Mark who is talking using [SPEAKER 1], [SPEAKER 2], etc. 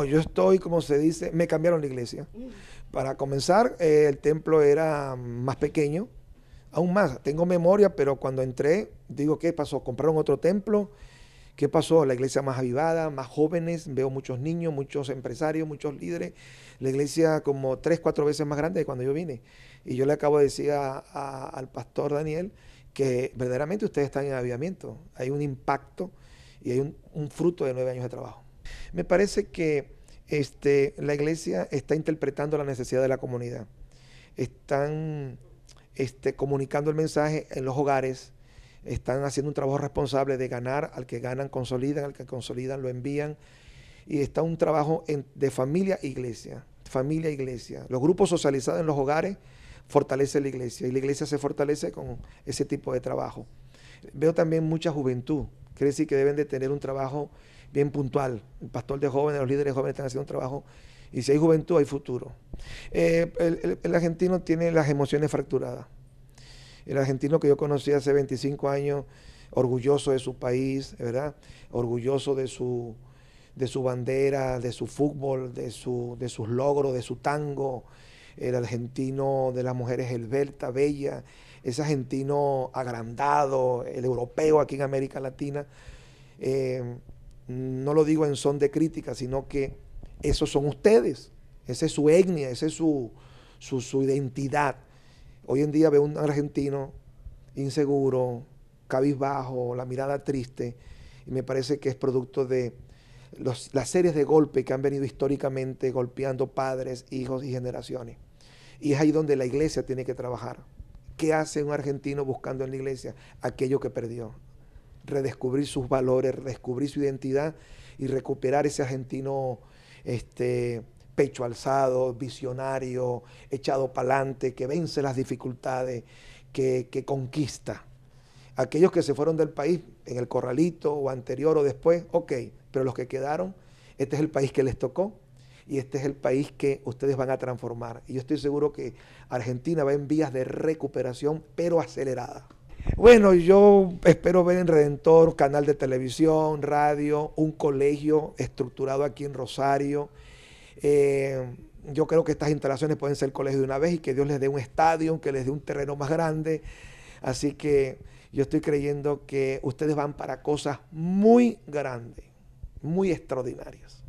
[SPEAKER 1] Pues yo estoy, como se dice, me cambiaron la iglesia. Mm. Para comenzar, eh, el templo era más pequeño, aún más, tengo memoria, pero cuando entré, digo, ¿qué pasó? ¿Compraron otro templo? ¿Qué pasó? La iglesia más avivada, más jóvenes, veo muchos niños, muchos empresarios, muchos líderes. La iglesia como tres, cuatro veces más grande de cuando yo vine. Y yo le acabo de decir al pastor Daniel que verdaderamente ustedes están en avivamiento. Hay un impacto y hay un fruto de nueve años de trabajo. Me parece que este, la iglesia está interpretando la necesidad de la comunidad. Están este, comunicando el mensaje en los hogares, están haciendo un trabajo responsable de ganar, al que ganan consolidan, al que consolidan lo envían. Y está un trabajo de familia iglesia, familia iglesia. Los grupos socializados en los hogares fortalece la iglesia y la iglesia se fortalece con ese tipo de trabajo. Veo también mucha juventud Quiere decir que deben de tener un trabajo bien puntual. El pastor de jóvenes, los líderes jóvenes están haciendo un trabajo. Y si hay juventud, hay futuro. Eh, el, el, argentino tiene las emociones fracturadas. El argentino que yo conocí hace 25 años, orgulloso de su país, ¿verdad? Orgulloso de su, de su bandera, de su fútbol, de, su, de sus logros, de su tango, el argentino de las mujeres Elberta Bella, ese argentino agrandado, el europeo aquí en América Latina. Eh, no lo digo en son de crítica, sino que esos son ustedes, esa es su etnia, esa es su, su identidad. Hoy en día veo un argentino inseguro, cabizbajo, la mirada triste, y me parece que es producto de las series de golpe que han venido históricamente golpeando padres, hijos y generaciones. Y es ahí donde la iglesia tiene que trabajar. ¿Qué hace un argentino buscando en la iglesia? Aquello que perdió. Redescubrir sus valores, redescubrir su identidad y recuperar ese argentino este, pecho alzado, visionario, echado para adelante, que vence las dificultades, que, que conquista. Aquellos que se fueron del país en el corralito o anterior o después, ok, pero los que quedaron, este es el país que les tocó y este es el país que ustedes van a transformar. Y yo estoy seguro que Argentina va en vías de recuperación, pero acelerada. Bueno, yo espero ver en Redentor, canal de televisión, radio, un colegio estructurado aquí en Rosario. Eh, yo creo que estas instalaciones pueden ser colegio de una vez y que Dios les dé un estadio, que les dé un terreno más grande. Así que yo estoy creyendo que ustedes van para cosas muy grandes muy extraordinarios.